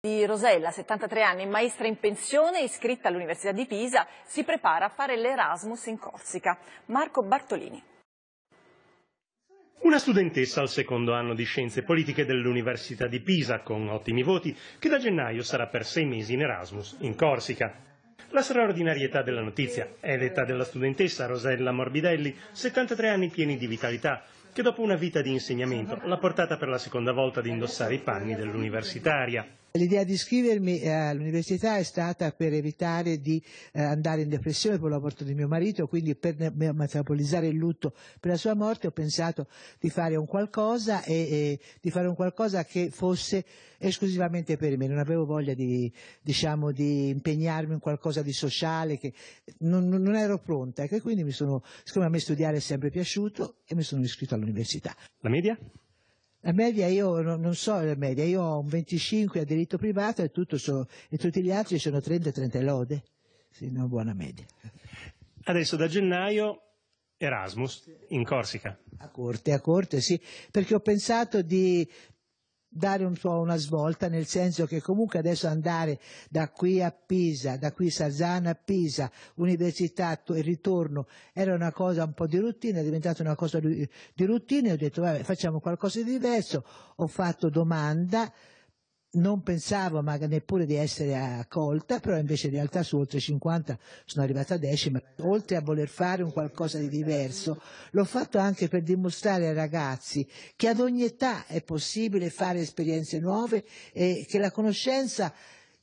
Di Rosella, 73 anni, maestra in pensione, iscritta all'Università di Pisa, si prepara a fare l'Erasmus in Corsica. Marco Bartolini. Una studentessa al secondo anno di Scienze Politiche dell'Università di Pisa, con ottimi voti, che da gennaio sarà per sei mesi in Erasmus, in Corsica. La straordinarietà della notizia è l'età della studentessa Rosella Morbidelli, 73 anni pieni di vitalità, che dopo una vita di insegnamento l'ha portata per la seconda volta ad indossare i panni dell'universitaria. L'idea di iscrivermi eh, all'università è stata per evitare di eh, andare in depressione per la morte di mio marito, quindi per metabolizzare il lutto per la sua morte ho pensato di fare un qualcosa e, e di fare un qualcosa che fosse esclusivamente per me, non avevo voglia di, diciamo, di impegnarmi in qualcosa di sociale, che non, non ero pronta e quindi mi sono, siccome a me studiare è sempre piaciuto e mi sono iscritto all'università. La media? La media io non so la media, io ho un 25 a diritto privato e, so, e tutti gli altri sono 30-30 lode, sì, una buona media. Adesso da gennaio Erasmus in Corsica. A corte, a corte sì, perché ho pensato di dare un po' una svolta, nel senso che comunque adesso andare da qui a Pisa, da qui Sarzana a Pisa, università e ritorno, era una cosa un po' di routine, è diventata una cosa di routine, ho detto vabbè facciamo qualcosa di diverso, ho fatto domanda, non pensavo ma neppure di essere accolta, però invece in realtà su oltre 50 sono arrivata a decima. Oltre a voler fare un qualcosa di diverso, l'ho fatto anche per dimostrare ai ragazzi che ad ogni età è possibile fare esperienze nuove e che la conoscenza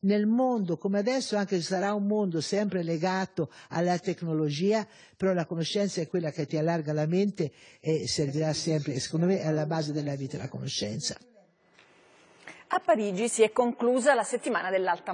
nel mondo, come adesso anche se sarà un mondo sempre legato alla tecnologia, però la conoscenza è quella che ti allarga la mente e servirà sempre, secondo me, alla base della vita la conoscenza a Parigi si è conclusa la settimana dell'alta moda.